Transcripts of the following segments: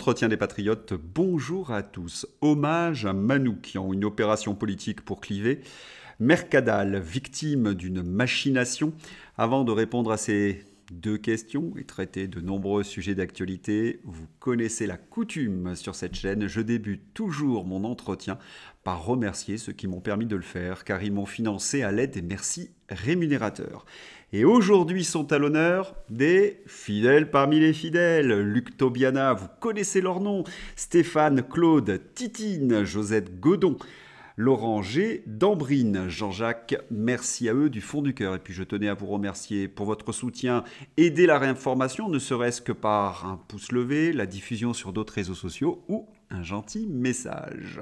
Entretien des Patriotes, bonjour à tous. Hommage à Manoukian, une opération politique pour cliver. Mercadal, victime d'une machination. Avant de répondre à ces deux questions et traiter de nombreux sujets d'actualité, vous connaissez la coutume sur cette chaîne. Je débute toujours mon entretien par remercier ceux qui m'ont permis de le faire, car ils m'ont financé à l'aide des merci rémunérateurs. Et aujourd'hui sont à l'honneur des fidèles parmi les fidèles. Luc Tobiana, vous connaissez leur nom. Stéphane, Claude, Titine, Josette Godon. Laurent G. Dambrine, Jean-Jacques, merci à eux du fond du cœur. Et puis je tenais à vous remercier pour votre soutien. Aider la réinformation, ne serait-ce que par un pouce levé, la diffusion sur d'autres réseaux sociaux ou un gentil message.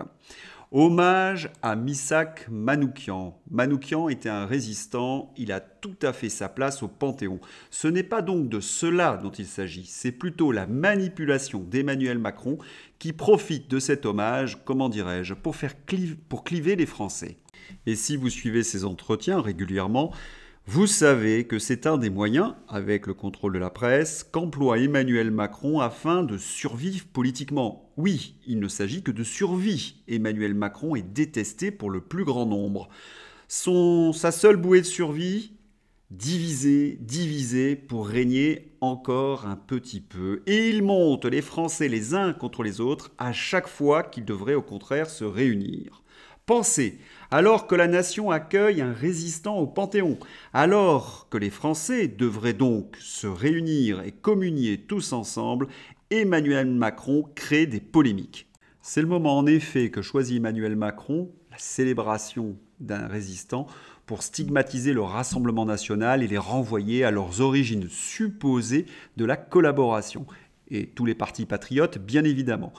Hommage à Missak Manoukian. Manoukian était un résistant, il a tout à fait sa place au Panthéon. Ce n'est pas donc de cela dont il s'agit, c'est plutôt la manipulation d'Emmanuel Macron qui profite de cet hommage, comment dirais-je, pour, faire pour cliver les Français. Et si vous suivez ces entretiens régulièrement, vous savez que c'est un des moyens, avec le contrôle de la presse, qu'emploie Emmanuel Macron afin de survivre politiquement. Oui, il ne s'agit que de survie. Emmanuel Macron est détesté pour le plus grand nombre. Son, sa seule bouée de survie Diviser, diviser pour régner encore un petit peu. Et il monte les Français les uns contre les autres à chaque fois qu'ils devraient au contraire se réunir. Pensez alors que la nation accueille un résistant au Panthéon, alors que les Français devraient donc se réunir et communier tous ensemble, Emmanuel Macron crée des polémiques. C'est le moment en effet que choisit Emmanuel Macron, la célébration d'un résistant, pour stigmatiser le Rassemblement national et les renvoyer à leurs origines supposées de la collaboration. Et tous les partis patriotes, bien évidemment.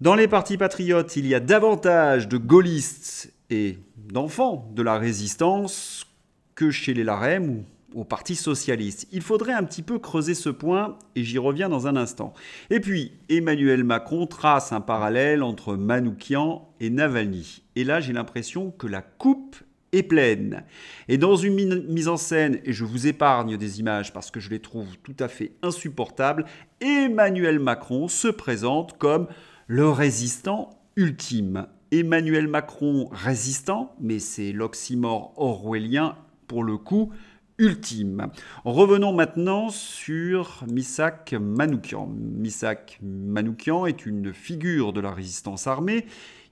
Dans les partis patriotes, il y a davantage de gaullistes et d'enfants de la résistance que chez les Larem ou au Parti socialiste. Il faudrait un petit peu creuser ce point et j'y reviens dans un instant. Et puis, Emmanuel Macron trace un parallèle entre Manoukian et Navalny. Et là, j'ai l'impression que la coupe est pleine. Et dans une mise en scène, et je vous épargne des images parce que je les trouve tout à fait insupportables, Emmanuel Macron se présente comme le résistant ultime. Emmanuel Macron résistant, mais c'est l'oxymore orwellien pour le coup ultime. Revenons maintenant sur Misak Manoukian. Misak Manoukian est une figure de la résistance armée.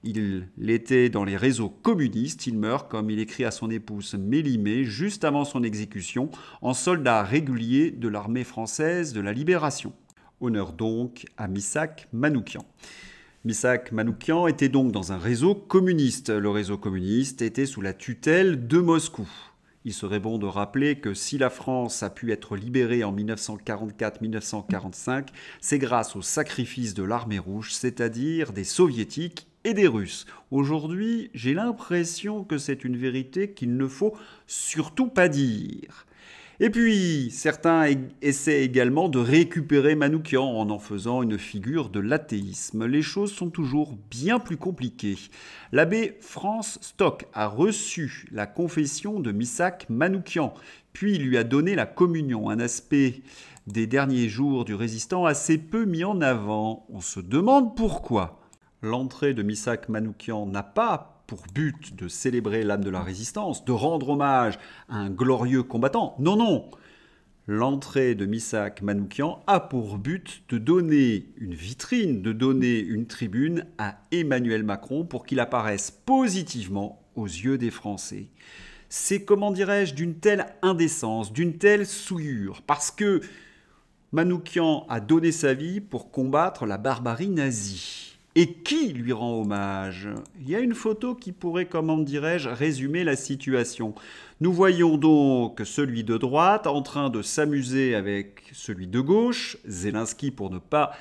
Il l'était dans les réseaux communistes. Il meurt, comme il écrit à son épouse Mélimée, juste avant son exécution, en soldat régulier de l'armée française de la libération. Honneur donc à Misak Manoukian. Misak Manoukian était donc dans un réseau communiste. Le réseau communiste était sous la tutelle de Moscou. Il serait bon de rappeler que si la France a pu être libérée en 1944-1945, c'est grâce au sacrifice de l'armée rouge, c'est-à-dire des soviétiques et des Russes. Aujourd'hui, j'ai l'impression que c'est une vérité qu'il ne faut surtout pas dire. Et puis, certains essaient également de récupérer Manoukian en en faisant une figure de l'athéisme. Les choses sont toujours bien plus compliquées. L'abbé Franz Stock a reçu la confession de Missak Manoukian, puis lui a donné la communion, un aspect des derniers jours du résistant assez peu mis en avant. On se demande pourquoi. L'entrée de Missak Manoukian n'a pas pour but de célébrer l'âme de la résistance, de rendre hommage à un glorieux combattant. Non, non. L'entrée de Missak Manoukian a pour but de donner une vitrine, de donner une tribune à Emmanuel Macron pour qu'il apparaisse positivement aux yeux des Français. C'est, comment dirais-je, d'une telle indécence, d'une telle souillure, parce que Manoukian a donné sa vie pour combattre la barbarie nazie. Et qui lui rend hommage Il y a une photo qui pourrait, comment dirais-je, résumer la situation. Nous voyons donc celui de droite en train de s'amuser avec celui de gauche, Zelensky pour ne pas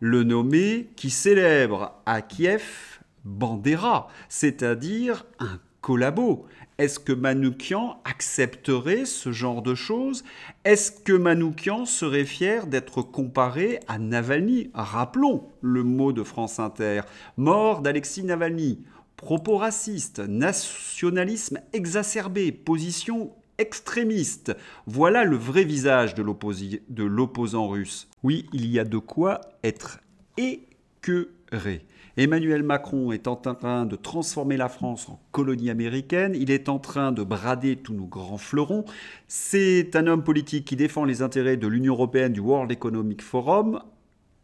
le nommer, qui célèbre à Kiev Bandera, c'est-à-dire un collabo. Est-ce que Manoukian accepterait ce genre de choses Est-ce que Manoukian serait fier d'être comparé à Navalny Rappelons le mot de France Inter. Mort d'Alexis Navalny. Propos racistes, nationalisme exacerbé, position extrémiste. Voilà le vrai visage de l'opposant russe. Oui, il y a de quoi être et que. Emmanuel Macron est en train de transformer la France en colonie américaine, il est en train de brader tous nos grands fleurons, c'est un homme politique qui défend les intérêts de l'Union européenne, du World Economic Forum,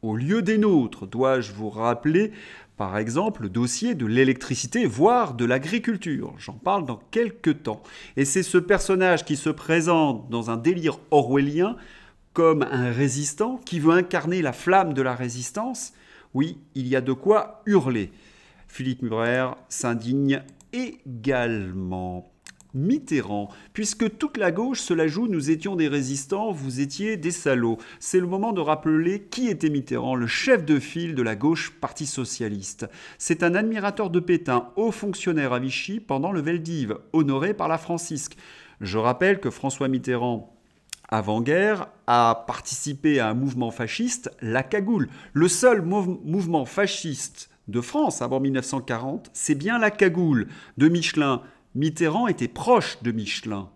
au lieu des nôtres, dois-je vous rappeler par exemple le dossier de l'électricité, voire de l'agriculture. J'en parle dans quelques temps. Et c'est ce personnage qui se présente dans un délire orwellien comme un résistant qui veut incarner la flamme de la résistance, oui, il y a de quoi hurler. Philippe Murer s'indigne également. Mitterrand. Puisque toute la gauche se la joue, nous étions des résistants, vous étiez des salauds. C'est le moment de rappeler qui était Mitterrand, le chef de file de la gauche parti socialiste. C'est un admirateur de Pétain, haut fonctionnaire à Vichy pendant le Veldive, honoré par la Francisque. Je rappelle que François Mitterrand avant-guerre, a participé à un mouvement fasciste, la cagoule. Le seul mouvement fasciste de France avant 1940, c'est bien la cagoule de Michelin. Mitterrand était proche de Michelin.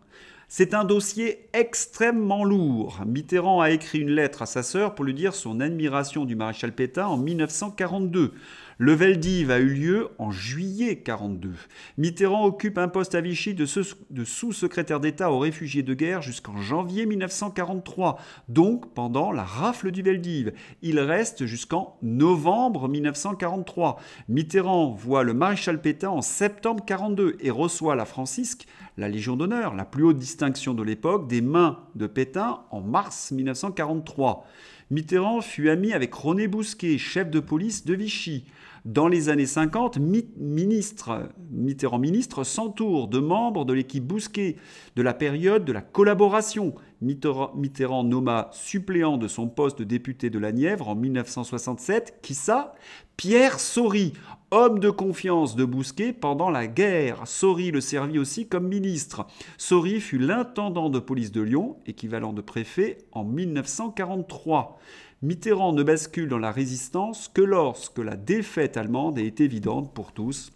C'est un dossier extrêmement lourd. Mitterrand a écrit une lettre à sa sœur pour lui dire son admiration du maréchal Pétain en 1942. Le Veldiv a eu lieu en juillet 42. Mitterrand occupe un poste à Vichy de, sous-secrétaire d'État aux réfugiés de guerre jusqu'en janvier 1943, donc pendant la rafle du Veldiv. Il reste jusqu'en novembre 1943. Mitterrand voit le maréchal Pétain en septembre 1942 et reçoit la Francisque, la Légion d'honneur, la plus haute distinction de l'époque, des mains de Pétain en mars 1943. Mitterrand fut ami avec René Bousquet, chef de police de Vichy. Dans les années 50, ministre, Mitterrand ministre s'entoure de membres de l'équipe Bousquet de la période de la collaboration. Mitterrand, nomma suppléant de son poste de député de la Nièvre en 1967, qui ça Pierre Sori, homme de confiance de Bousquet pendant la guerre. Sory le servit aussi comme ministre. Sory fut l'intendant de police de Lyon, équivalent de préfet, en 1943. Mitterrand ne bascule dans la résistance que lorsque la défaite allemande est évidente pour tous,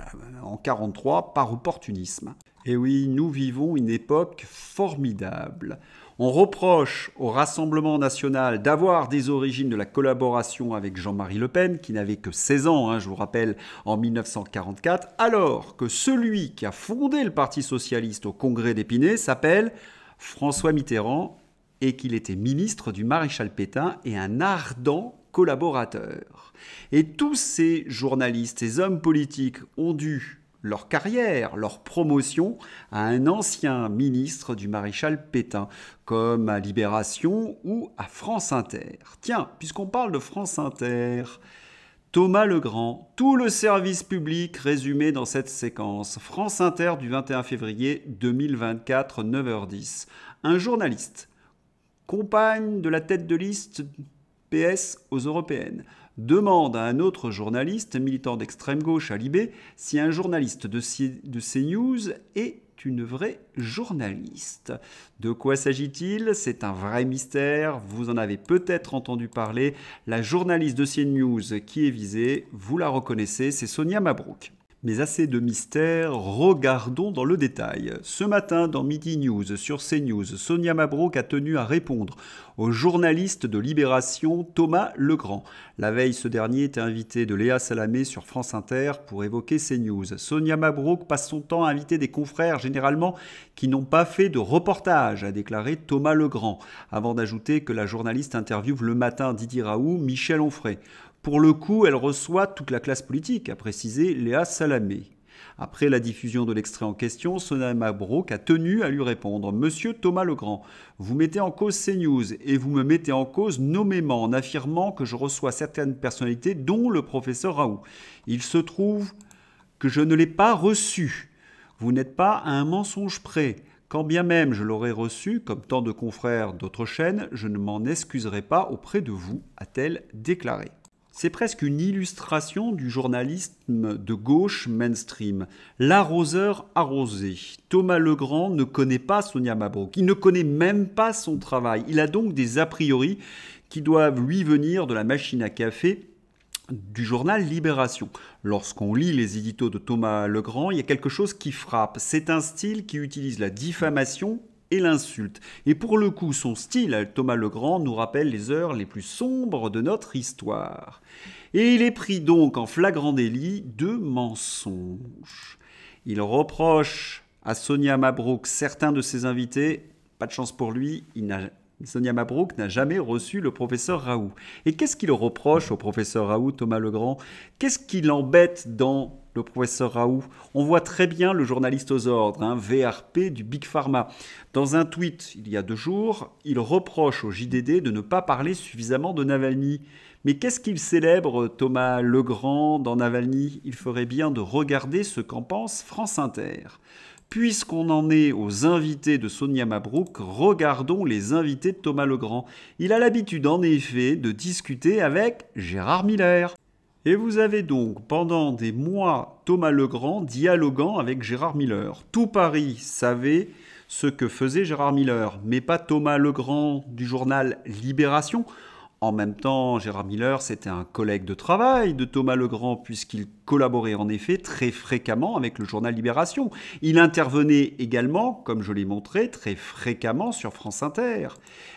euh, en 1943, par opportunisme. Et oui, nous vivons une époque formidable. On reproche au Rassemblement national d'avoir des origines de la collaboration avec Jean-Marie Le Pen, qui n'avait que 16 ans, hein, je vous rappelle, en 1944, alors que celui qui a fondé le Parti socialiste au Congrès d'Épinay s'appelle François Mitterrand et qu'il était ministre du maréchal Pétain et un ardent collaborateur. Et tous ces journalistes, ces hommes politiques ont dû leur carrière, leur promotion à un ancien ministre du maréchal Pétain, comme à Libération ou à France Inter. Tiens, puisqu'on parle de France Inter, Thomas Legrand, tout le service public résumé dans cette séquence. France Inter du 21 février 2024, 9h10. Un journaliste, compagne de la tête de liste PS aux européennes, demande à un autre journaliste, militant d'extrême gauche à Libé, si un journaliste de, CNews est une vraie journaliste. De quoi s'agit-il C'est un vrai mystère, vous en avez peut-être entendu parler. La journaliste de CNews qui est visée, vous la reconnaissez, c'est Sonia Mabrouk. Mais assez de mystère, regardons dans le détail. Ce matin, dans Midi News, sur CNews, Sonia Mabrouk a tenu à répondre au journaliste de Libération Thomas Legrand. La veille, ce dernier était invité de Léa Salamé sur France Inter pour évoquer CNews. Sonia Mabrouk passe son temps à inviter des confrères, généralement, qui n'ont pas fait de reportage, a déclaré Thomas Legrand, avant d'ajouter que la journaliste interviewe le matin Didier Raoult, Michel Onfray. Pour le coup, elle reçoit toute la classe politique, a précisé Léa Salamé. Après la diffusion de l'extrait en question, Sonama Mabrouk a tenu à lui répondre Monsieur Thomas Legrand, vous mettez en cause CNews et vous me mettez en cause nommément en affirmant que je reçois certaines personnalités, dont le professeur Raoult. Il se trouve que je ne l'ai pas reçu. Vous n'êtes pas à un mensonge près. Quand bien même je l'aurais reçu, comme tant de confrères d'autres chaînes, je ne m'en excuserai pas auprès de vous, a-t-elle déclaré. C'est presque une illustration du journalisme de gauche mainstream. L'arroseur arrosé. Thomas Legrand ne connaît pas Sonia Mabrouk. Il ne connaît même pas son travail. Il a donc des a priori qui doivent lui venir de la machine à café du journal Libération. Lorsqu'on lit les éditos de Thomas Legrand, il y a quelque chose qui frappe. C'est un style qui utilise la diffamation et l'insulte. Et pour le coup, son style Thomas Legrand nous rappelle les heures les plus sombres de notre histoire. Et il est pris donc en flagrant délit de mensonge. Il reproche à Sonia Mabrouk certains de ses invités. Pas de chance pour lui, Sonia Mabrouk n'a jamais reçu le professeur Raoult. Et qu'est-ce qu'il reproche au professeur Raoult, Thomas Legrand Qu'est-ce qui l'embête dans le professeur Raoult. On voit très bien le journaliste aux ordres, hein, VRP du Big Pharma. Dans un tweet il y a deux jours, il reproche au JDD de ne pas parler suffisamment de Navalny. Mais qu'est-ce qu'il célèbre Thomas Legrand dans Navalny Il ferait bien de regarder ce qu'en pense France Inter. Puisqu'on en est aux invités de Sonia Mabrouk, regardons les invités de Thomas Legrand. Il a l'habitude en effet de discuter avec Gérard Miller. Et vous avez donc pendant des mois Thomas Legrand dialoguant avec Gérard Miller. Tout Paris savait ce que faisait Gérard Miller, mais pas Thomas Legrand du journal Libération. En même temps, Gérard Miller, c'était un collègue de travail de Thomas Legrand, puisqu'il collaborait en effet très fréquemment avec le journal Libération. Il intervenait également, comme je l'ai montré, très fréquemment sur France Inter.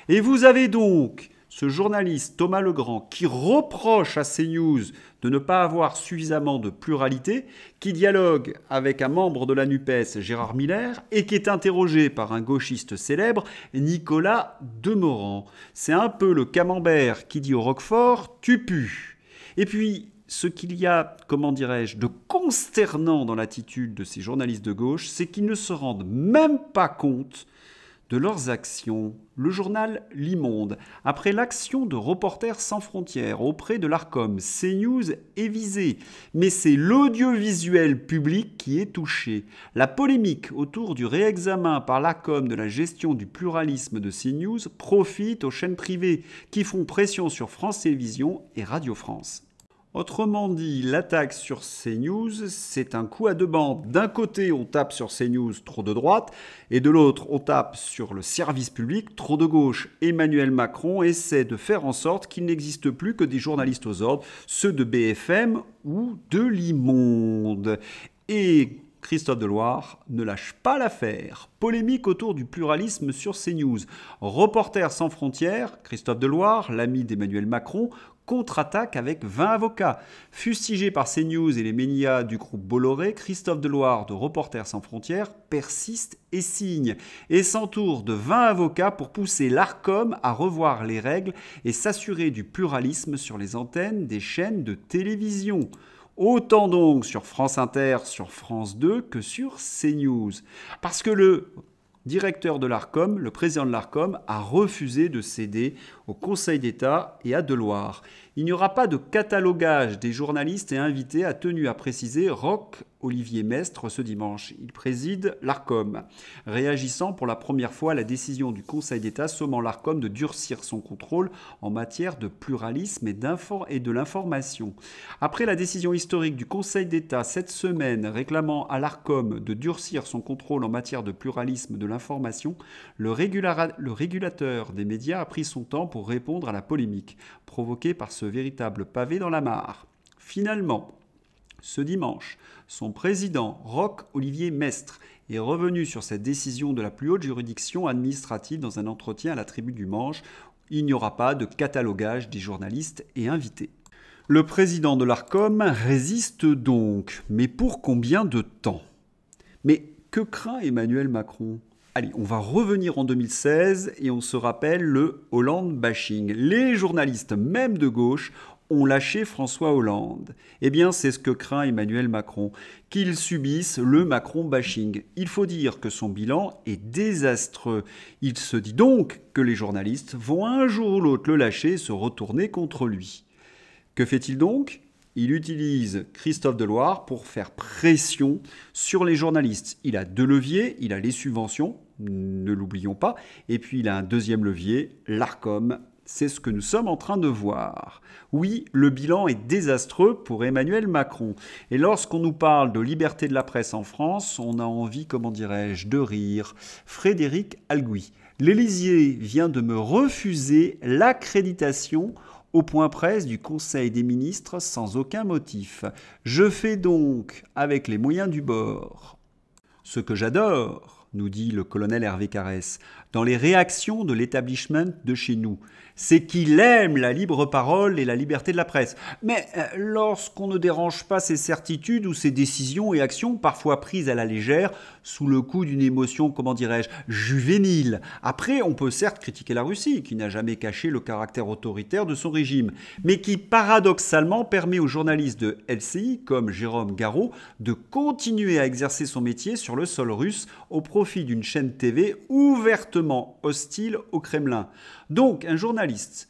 Et vous avez donc ce journaliste Thomas Legrand qui reproche à CNews de ne pas avoir suffisamment de pluralité, qui dialogue avec un membre de la NUPES, Gérard Miller, et qui est interrogé par un gauchiste célèbre, Nicolas Demorand. C'est un peu le camembert qui dit au Roquefort Tu pues. Et puis, ce qu'il y a, comment dirais-je, de consternant dans l'attitude de ces journalistes de gauche, c'est qu'ils ne se rendent même pas compte de leurs actions. Le journal L'Immonde, après l'action de Reporters sans frontières auprès de l'ARCOM, CNews est visé, mais c'est l'audiovisuel public qui est touché. La polémique autour du réexamen par l'ARCOM de la gestion du pluralisme de CNews profite aux chaînes privées qui font pression sur France Télévisions et Radio France. Autrement dit, l'attaque sur CNews, c'est un coup à deux bandes. D'un côté, on tape sur CNews trop de droite, et de l'autre, on tape sur le service public trop de gauche. Emmanuel Macron essaie de faire en sorte qu'il n'existe plus que des journalistes aux ordres, ceux de BFM ou de Limonde. Et Christophe Deloire ne lâche pas l'affaire. Polémique autour du pluralisme sur CNews. Reporter sans frontières, Christophe Deloire, l'ami d'Emmanuel Macron, contre-attaque avec 20 avocats. Fustigé par CNews et les médias du groupe Bolloré, Christophe Deloire de Reporters sans frontières persiste et signe et s'entoure de 20 avocats pour pousser l'ARCOM à revoir les règles et s'assurer du pluralisme sur les antennes des chaînes de télévision. Autant donc sur France Inter, sur France 2 que sur CNews. Parce que le directeur de l'ARCOM, le président de l'ARCOM, a refusé de céder au Conseil d'État et à Deloire. Il n'y aura pas de catalogage des journalistes et invités, a tenu à préciser Roch Olivier Mestre ce dimanche. Il préside l'ARCOM. Réagissant pour la première fois à la décision du Conseil d'État sommant l'ARCOM de durcir son contrôle en matière de pluralisme et, de l'information. Après la décision historique du Conseil d'État cette semaine réclamant à l'ARCOM de durcir son contrôle en matière de pluralisme de l'information, le, le régulateur des médias a pris son temps pour répondre à la polémique provoquée par ce véritable pavé dans la mare. Finalement, ce dimanche, son président, Roch Olivier Mestre, est revenu sur cette décision de la plus haute juridiction administrative dans un entretien à la Tribune du Manche. Il n'y aura pas de catalogage des journalistes et invités. Le président de l'ARCOM résiste donc, mais pour combien de temps Mais que craint Emmanuel Macron Allez, on va revenir en 2016 et on se rappelle le Hollande bashing. Les journalistes, même de gauche, ont lâché François Hollande. Eh bien, c'est ce que craint Emmanuel Macron, qu'il subisse le Macron bashing. Il faut dire que son bilan est désastreux. Il se dit donc que les journalistes vont un jour ou l'autre le lâcher et se retourner contre lui. Que fait-il donc il utilise Christophe Deloire pour faire pression sur les journalistes. Il a deux leviers, il a les subventions, ne l'oublions pas, et puis il a un deuxième levier, l'ARCOM. C'est ce que nous sommes en train de voir. Oui, le bilan est désastreux pour Emmanuel Macron. Et lorsqu'on nous parle de liberté de la presse en France, on a envie, comment dirais-je, de rire. Frédéric Algui. L'Élysée vient de me refuser l'accréditation au point presse du Conseil des ministres sans aucun motif. Je fais donc, avec les moyens du bord, ce que j'adore, nous dit le colonel Hervé Carès, dans les réactions de l'établissement de chez nous, c'est qu'il aime la libre parole et la liberté de la presse. Mais euh, lorsqu'on ne dérange pas ses certitudes ou ses décisions et actions, parfois prises à la légère, sous le coup d'une émotion, comment dirais-je, juvénile. Après, on peut certes critiquer la Russie, qui n'a jamais caché le caractère autoritaire de son régime, mais qui paradoxalement permet aux journalistes de LCI, comme Jérôme Garot, de continuer à exercer son métier sur le sol russe au profit d'une chaîne TV ouvertement hostile au Kremlin. Donc un journaliste,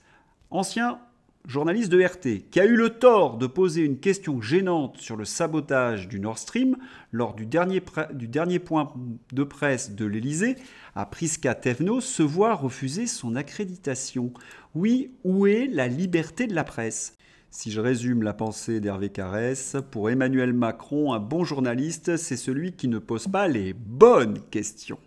ancien journaliste de RT, qui a eu le tort de poser une question gênante sur le sabotage du Nord Stream lors du dernier, point de presse de l'Elysée, à Priska Tevno, se voit refuser son accréditation. Oui, où est la liberté de la presse si je résume la pensée d'Hervé Carès, pour Emmanuel Macron, un bon journaliste, c'est celui qui ne pose pas les bonnes questions.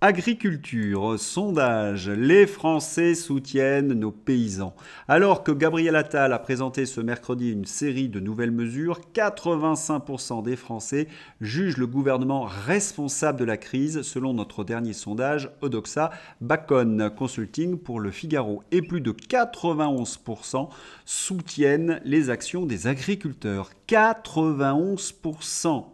Agriculture, sondage, les Français soutiennent nos paysans. Alors que Gabriel Attal a présenté ce mercredi une série de nouvelles mesures, 85% des Français jugent le gouvernement responsable de la crise, selon notre dernier sondage Odoxa Bacon Consulting pour le Figaro. Et plus de 91% soutiennent les actions des agriculteurs. 91%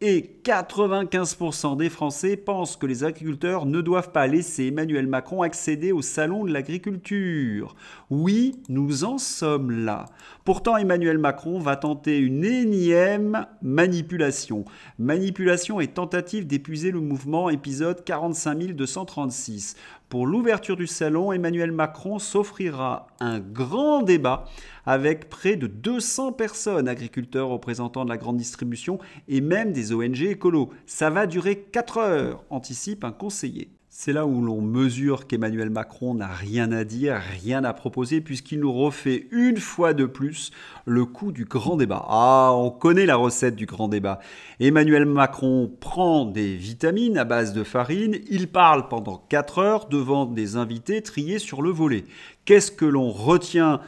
et 95% des Français pensent que les agriculteurs ne doivent pas laisser Emmanuel Macron accéder au salon de l'agriculture. Oui, nous en sommes là. Pourtant, Emmanuel Macron va tenter une énième manipulation. Manipulation et tentative d'épuiser le mouvement, épisode 45236. Pour l'ouverture du salon, Emmanuel Macron s'offrira un grand débat avec près de 200 personnes, agriculteurs, représentants de la grande distribution et même des ONG écolos. Ça va durer 4 heures, anticipe un conseiller. C'est là où l'on mesure qu'Emmanuel Macron n'a rien à dire, rien à proposer, puisqu'il nous refait une fois de plus le coup du grand débat. Ah, on connaît la recette du grand débat. Emmanuel Macron prend des vitamines à base de farine, il parle pendant 4 heures devant des invités triés sur le volet. Qu'est-ce que l'on retient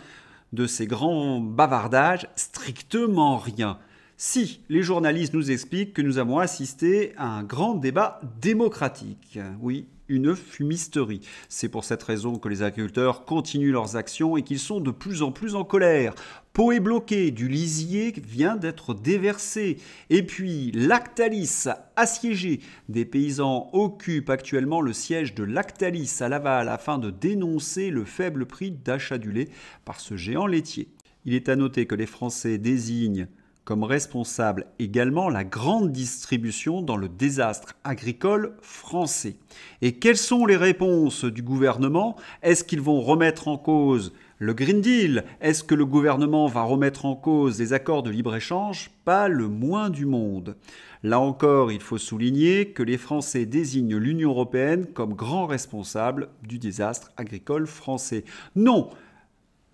de ces grands bavardages Strictement rien. Si les journalistes nous expliquent que nous avons assisté à un grand débat démocratique. Oui, une fumisterie. C'est pour cette raison que les agriculteurs continuent leurs actions et qu'ils sont de plus en plus en colère. Pau est bloqué, du lisier vient d'être déversé. Et puis Lactalis, assiégé. Des paysans occupent actuellement le siège de Lactalis à Laval afin de dénoncer le faible prix d'achat du lait par ce géant laitier. Il est à noter que les Français désignent comme responsable également la grande distribution dans le désastre agricole français. Et quelles sont les réponses du gouvernement Est-ce qu'ils vont remettre en cause le Green Deal Est-ce que le gouvernement va remettre en cause les accords de libre-échange Pas le moins du monde. Là encore, il faut souligner que les Français désignent l'Union européenne comme grand responsable du désastre agricole français. Non,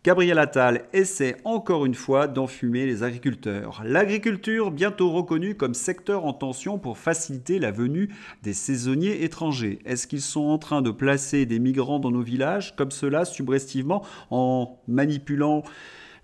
Gabriel Attal essaie encore une fois d'enfumer les agriculteurs. L'agriculture, bientôt reconnue comme secteur en tension pour faciliter la venue des saisonniers étrangers. Est-ce qu'ils sont en train de placer des migrants dans nos villages, comme cela, subrestivement, en manipulant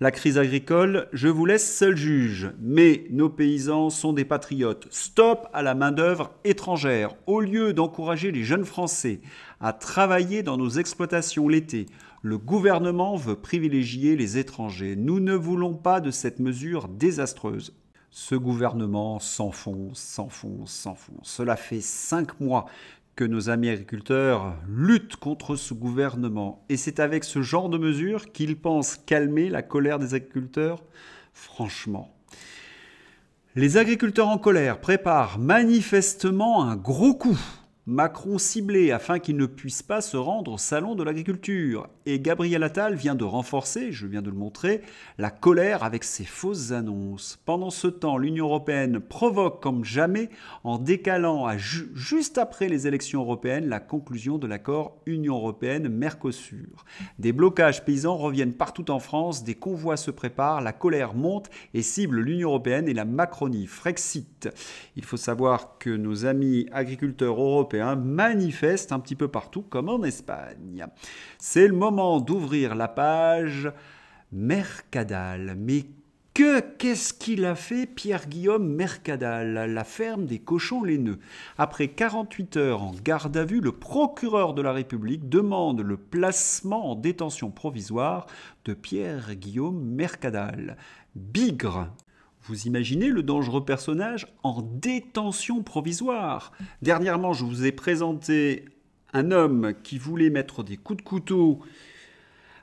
la crise agricole, je vous laisse seul juge. Mais nos paysans sont des patriotes. Stop à la main-d'œuvre étrangère. Au lieu d'encourager les jeunes Français à travailler dans nos exploitations l'été, le gouvernement veut privilégier les étrangers. Nous ne voulons pas de cette mesure désastreuse. Ce gouvernement s'enfonce, s'enfonce, s'enfonce. Cela fait cinq mois que nos amis agriculteurs luttent contre ce gouvernement. Et c'est avec ce genre de mesures qu'ils pensent calmer la colère des agriculteurs Franchement. Les agriculteurs en colère préparent manifestement un gros coup. Macron ciblé afin qu'il ne puisse pas se rendre au salon de l'agriculture. Et Gabriel Attal vient de renforcer, je viens de le montrer, la colère avec ses fausses annonces. Pendant ce temps, l'Union européenne provoque comme jamais en décalant à juste après les élections européennes la conclusion de l'accord Union européenne-Mercosur. Des blocages paysans reviennent partout en France, des convois se préparent, la colère monte et cible l'Union européenne et la Macronie. Frexit. Il faut savoir que nos amis agriculteurs européens manifestent un petit peu partout, comme en Espagne. C'est le moment d'ouvrir la page, Mercadal. Mais que qu'est-ce qu'il a fait Pierre-Guillaume Mercadal, la ferme des cochons-laineux Après 48 heures en garde à vue, le procureur de la République demande le placement en détention provisoire de Pierre-Guillaume Mercadal. Bigre vous imaginez le dangereux personnage en détention provisoire. Dernièrement, je vous ai présenté un homme qui voulait mettre des coups de couteau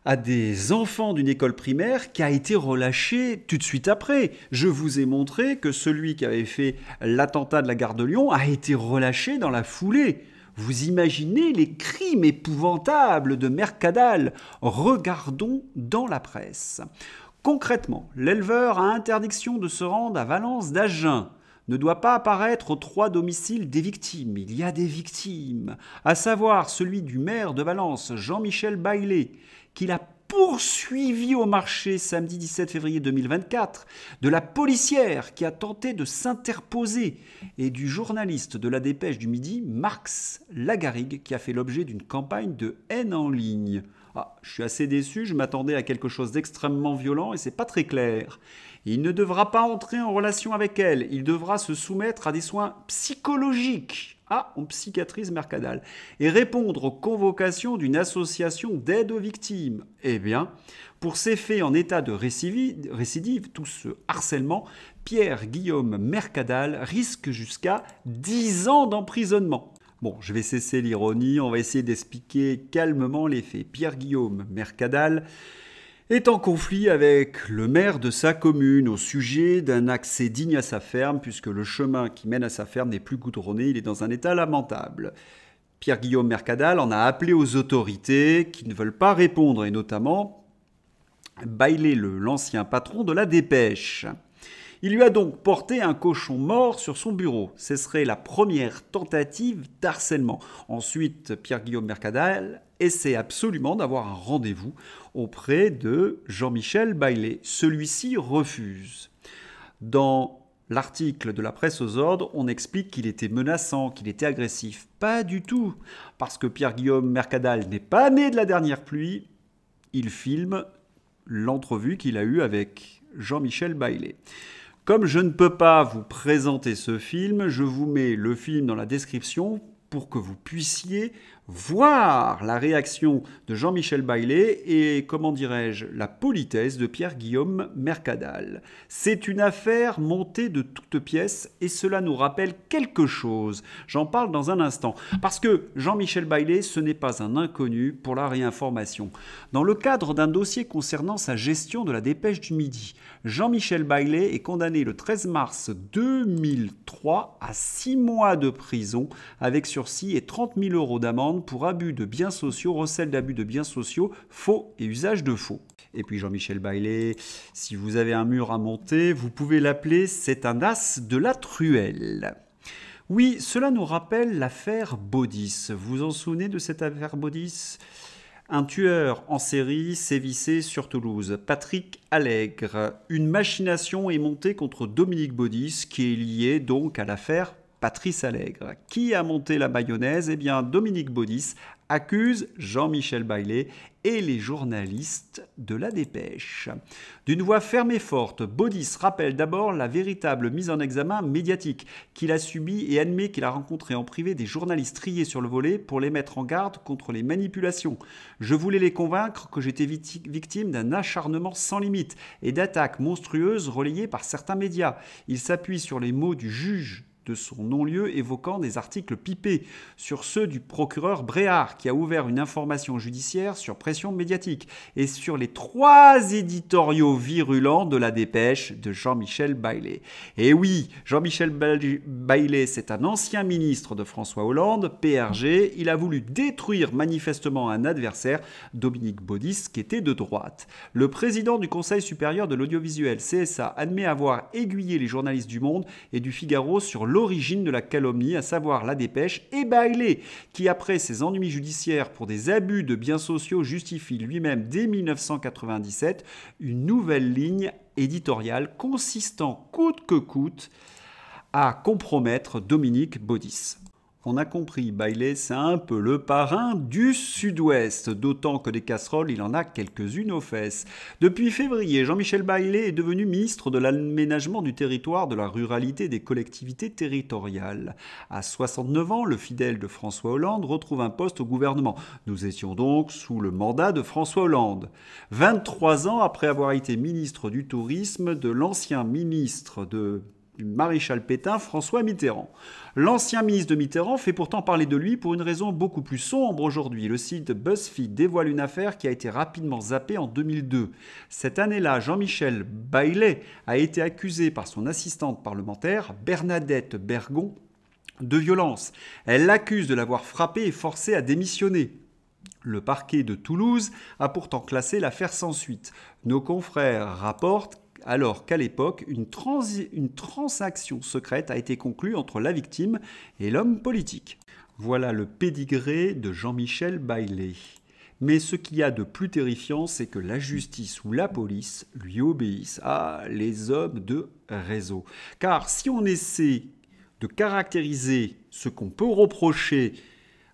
à des enfants d'une école primaire qui a été relâché tout de suite après. Je vous ai montré que celui qui avait fait l'attentat de la gare de Lyon a été relâché dans la foulée. Vous imaginez les crimes épouvantables de Mercadal Regardons dans la presse. Concrètement, l'éleveur a interdiction de se rendre à Valence d'Agen ne doit pas apparaître aux trois domiciles des victimes. Il y a des victimes, à savoir celui du maire de Valence, Jean-Michel Baillet, qu'il a poursuivi au marché samedi 17 février 2024, de la policière qui a tenté de s'interposer et du journaliste de la dépêche du midi, Marx Lagarigue, qui a fait l'objet d'une campagne de haine en ligne. Ah, je suis assez déçu, je m'attendais à quelque chose d'extrêmement violent et c'est pas très clair. Il ne devra pas entrer en relation avec elle, il devra se soumettre à des soins psychologiques ah, on psychiatrise Mercadal. Et répondre aux convocations d'une association d'aide aux victimes. Eh bien, pour ces faits en état de récidive, récidive tout ce harcèlement, Pierre-Guillaume Mercadal risque jusqu'à 10 ans d'emprisonnement. Bon, je vais cesser l'ironie, on va essayer d'expliquer calmement les faits. Pierre-Guillaume Mercadal est en conflit avec le maire de sa commune au sujet d'un accès digne à sa ferme, puisque le chemin qui mène à sa ferme n'est plus goudronné, il est dans un état lamentable. Pierre-Guillaume Mercadal en a appelé aux autorités qui ne veulent pas répondre, et notamment Baillé-le, l'ancien patron de la dépêche. Il lui a donc porté un cochon mort sur son bureau. Ce serait la première tentative d'harcèlement. Ensuite, Pierre-Guillaume Mercadal essaie absolument d'avoir un rendez-vous auprès de Jean-Michel Baillet. Celui-ci refuse. Dans l'article de la presse aux ordres, on explique qu'il était menaçant, qu'il était agressif. Pas du tout, parce que Pierre-Guillaume Mercadal n'est pas né de la dernière pluie. Il filme l'entrevue qu'il a eue avec Jean-Michel Baillet. Comme je ne peux pas vous présenter ce film, je vous mets le film dans la description pour que vous puissiez voir la réaction de Jean-Michel Baillet et, comment dirais-je, la politesse de Pierre-Guillaume Mercadal. C'est une affaire montée de toutes pièces et cela nous rappelle quelque chose. J'en parle dans un instant. Parce que Jean-Michel Baillet, ce n'est pas un inconnu pour la réinformation. Dans le cadre d'un dossier concernant sa gestion de la dépêche du Midi, Jean-Michel Baillet est condamné le 13 mars 2003 à 6 mois de prison avec sursis et 30 000 euros d'amende pour abus de biens sociaux, recel d'abus de biens sociaux, faux et usage de faux. Et puis Jean-Michel Baillet, si vous avez un mur à monter, vous pouvez l'appeler c'est un as de la truelle. Oui, cela nous rappelle l'affaire Baudis. Vous vous en souvenez de cette affaire Baudis un tueur en série sévissait sur Toulouse, Patrick Allègre. Une machination est montée contre Dominique Baudis qui est lié donc à l'affaire Patrice Allègre. Qui a monté la mayonnaise Eh bien, Dominique Baudis accuse Jean-Michel Baillet et les journalistes de la dépêche. D'une voix ferme et forte, Baudis rappelle d'abord la véritable mise en examen médiatique qu'il a subie et admet qu'il a rencontré en privé des journalistes triés sur le volet pour les mettre en garde contre les manipulations. Je voulais les convaincre que j'étais victime d'un acharnement sans limite et d'attaques monstrueuses relayées par certains médias. Il s'appuie sur les mots du juge de son non-lieu évoquant des articles pipés sur ceux du procureur Bréard qui a ouvert une information judiciaire sur pression médiatique et sur les trois éditoriaux virulents de la dépêche de Jean-Michel Baillet. Et oui, Jean-Michel Baillet, c'est un ancien ministre de François Hollande, PRG, il a voulu détruire manifestement un adversaire, Dominique Baudis, qui était de droite. Le président du Conseil supérieur de l'audiovisuel, CSA, admet avoir aiguillé les journalistes du Monde et du Figaro sur l'origine de la calomnie, à savoir la dépêche et Bailey, qui après ses ennuis judiciaires pour des abus de biens sociaux justifie lui-même dès 1997 une nouvelle ligne éditoriale consistant coûte que coûte à compromettre Dominique Baudis. On a compris, Bailey, c'est un peu le parrain du Sud-Ouest, d'autant que des casseroles, il en a quelques-unes aux fesses. Depuis février, Jean-Michel Bailey est devenu ministre de l'aménagement du territoire, de la ruralité et des collectivités territoriales. À 69 ans, le fidèle de François Hollande retrouve un poste au gouvernement. Nous étions donc sous le mandat de François Hollande. 23 ans après avoir été ministre du Tourisme de l'ancien ministre de du maréchal Pétain François Mitterrand. L'ancien ministre de Mitterrand fait pourtant parler de lui pour une raison beaucoup plus sombre aujourd'hui. Le site BuzzFeed dévoile une affaire qui a été rapidement zappée en 2002. Cette année-là, Jean-Michel Baillet a été accusé par son assistante parlementaire Bernadette Bergon de violence. Elle l'accuse de l'avoir frappé et forcé à démissionner. Le parquet de Toulouse a pourtant classé l'affaire sans suite. Nos confrères rapportent alors qu'à l'époque, une, transaction secrète a été conclue entre la victime et l'homme politique. Voilà le pédigré de Jean-Michel Baillet. Mais ce qu'il y a de plus terrifiant, c'est que la justice ou la police lui obéissent à les hommes de réseau. Car si on essaie de caractériser ce qu'on peut reprocher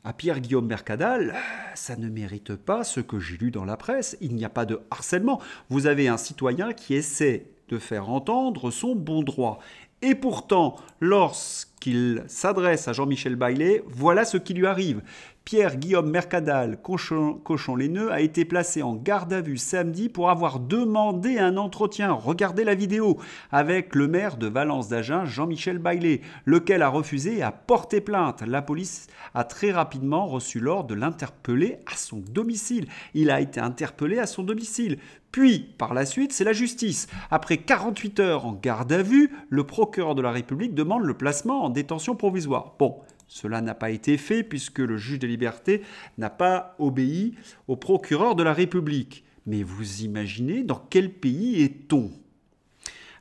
à Pierre-Guillaume Mercadal, ça ne mérite pas ce que j'ai lu dans la presse, il n'y a pas de harcèlement. Vous avez un citoyen qui essaie de faire entendre son bon droit. Et pourtant, lorsque qu'il s'adresse à Jean-Michel Baillet, voilà ce qui lui arrive. Pierre-Guillaume Mercadal, Cochon-les-Nœuds, a été placé en garde à vue samedi pour avoir demandé un entretien, regardez la vidéo, avec le maire de Valence d'Agen, Jean-Michel Baillet, lequel a refusé à porter plainte. La police a très rapidement reçu l'ordre de l'interpeller à son domicile. Il a été interpellé à son domicile. Puis, par la suite, c'est la justice. Après 48 heures en garde à vue, le procureur de la République demande le placement en détention provisoire. Bon, cela n'a pas été fait puisque le juge des libertés n'a pas obéi au procureur de la République. Mais vous imaginez dans quel pays est-on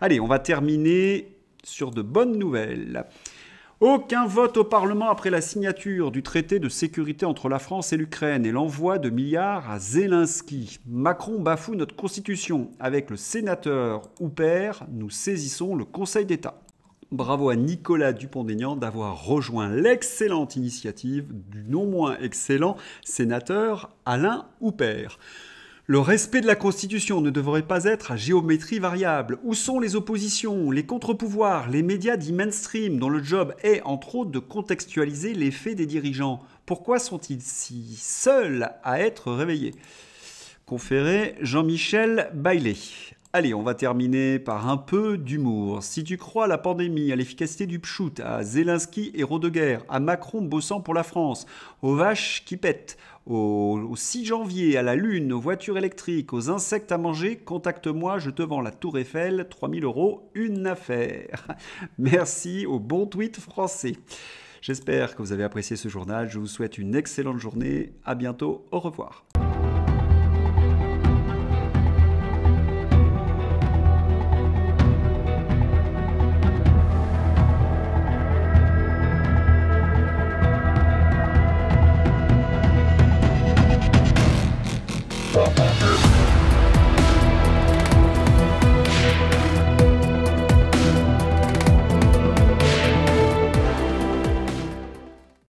Allez, on va terminer sur de bonnes nouvelles. Aucun vote au Parlement après la signature du traité de sécurité entre la France et l'Ukraine et l'envoi de milliards à Zelensky. Macron bafoue notre constitution. Avec le sénateur Huppert, nous saisissons le Conseil d'État bravo à Nicolas Dupont-Aignan d'avoir rejoint l'excellente initiative du non moins excellent sénateur Alain Houpert. Le respect de la Constitution ne devrait pas être à géométrie variable. Où sont les oppositions, les contre-pouvoirs, les médias dits mainstream dont le job est, entre autres, de contextualiser les faits des dirigeants Pourquoi sont-ils si seuls à être réveillés Conféré Jean-Michel Baillet. Allez, on va terminer par un peu d'humour. Si tu crois à la pandémie, à l'efficacité du pchout, à Zelensky et de guerre, à Macron bossant pour la France, aux vaches qui pètent, au, 6 janvier, à la lune, aux voitures électriques, aux insectes à manger, contacte-moi, je te vends la Tour Eiffel, 3000 euros, une affaire. Merci au bon tweet français. J'espère que vous avez apprécié ce journal, je vous souhaite une excellente journée, à bientôt, au revoir.